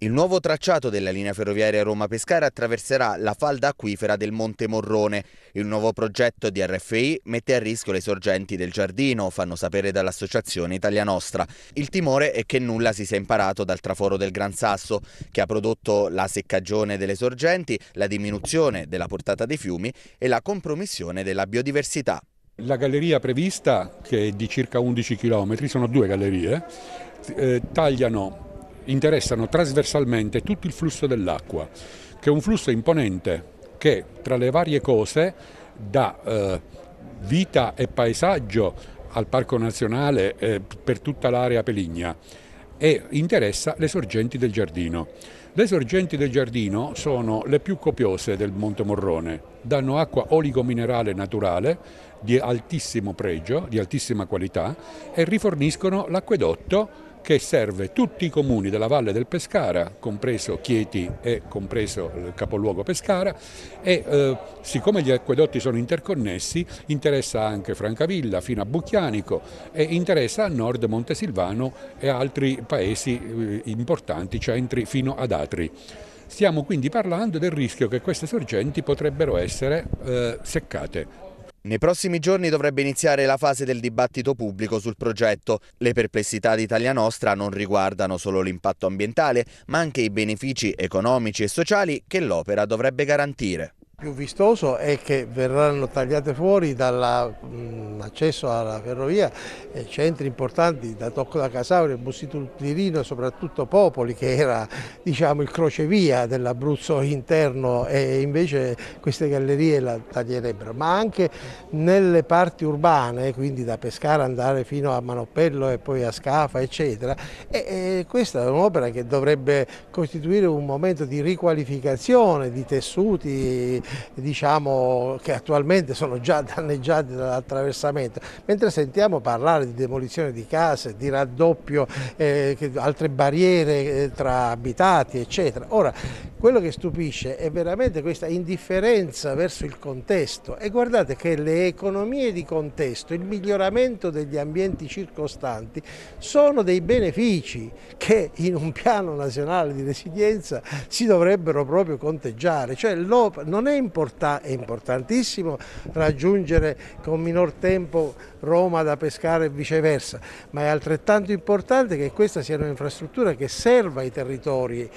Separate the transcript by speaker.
Speaker 1: Il nuovo tracciato della linea ferroviaria Roma-Pescara attraverserà la falda acquifera del Monte Morrone. Il nuovo progetto di RFI mette a rischio le sorgenti del giardino, fanno sapere dall'associazione Italia Nostra. Il timore è che nulla si sia imparato dal traforo del Gran Sasso, che ha prodotto la seccagione delle sorgenti, la diminuzione della portata dei fiumi e la compromissione della biodiversità. La galleria prevista,
Speaker 2: che è di circa 11 km, sono due gallerie, eh, tagliano interessano trasversalmente tutto il flusso dell'acqua, che è un flusso imponente che tra le varie cose dà eh, vita e paesaggio al Parco Nazionale eh, per tutta l'area Peligna e interessa le sorgenti del giardino. Le sorgenti del giardino sono le più copiose del Monte Morrone, danno acqua oligominerale naturale di altissimo pregio, di altissima qualità e riforniscono l'acquedotto che serve tutti i comuni della Valle del Pescara, compreso Chieti e compreso il capoluogo Pescara e eh, siccome gli acquedotti sono interconnessi interessa anche Francavilla fino a Bucchianico e interessa a nord Montesilvano e altri paesi eh, importanti, centri fino ad Atri. Stiamo quindi parlando del rischio che queste sorgenti potrebbero essere eh, seccate
Speaker 1: nei prossimi giorni dovrebbe iniziare la fase del dibattito pubblico sul progetto. Le perplessità di Italia Nostra non riguardano solo l'impatto ambientale, ma anche i benefici economici e sociali che l'opera dovrebbe garantire
Speaker 3: più vistoso è che verranno tagliate fuori dall'accesso mm, alla ferrovia eh, centri importanti da Tocco da Casauria, Bussitù Tirino e soprattutto Popoli che era diciamo, il crocevia dell'Abruzzo interno e invece queste gallerie la taglierebbero, ma anche nelle parti urbane, quindi da Pescara andare fino a Manopello e poi a Scafa eccetera, e, e questa è un'opera che dovrebbe costituire un momento di riqualificazione di tessuti diciamo, che attualmente sono già danneggiati dall'attraversamento. Mentre sentiamo parlare di demolizione di case, di raddoppio, eh, altre barriere eh, tra abitati, eccetera. Ora, quello che stupisce è veramente questa indifferenza verso il contesto e guardate che le economie di contesto, il miglioramento degli ambienti circostanti sono dei benefici che in un piano nazionale di resilienza si dovrebbero proprio conteggiare, cioè non è, importan è importantissimo raggiungere con minor tempo Roma da pescare e viceversa, ma è altrettanto importante che questa sia un'infrastruttura che serva i territori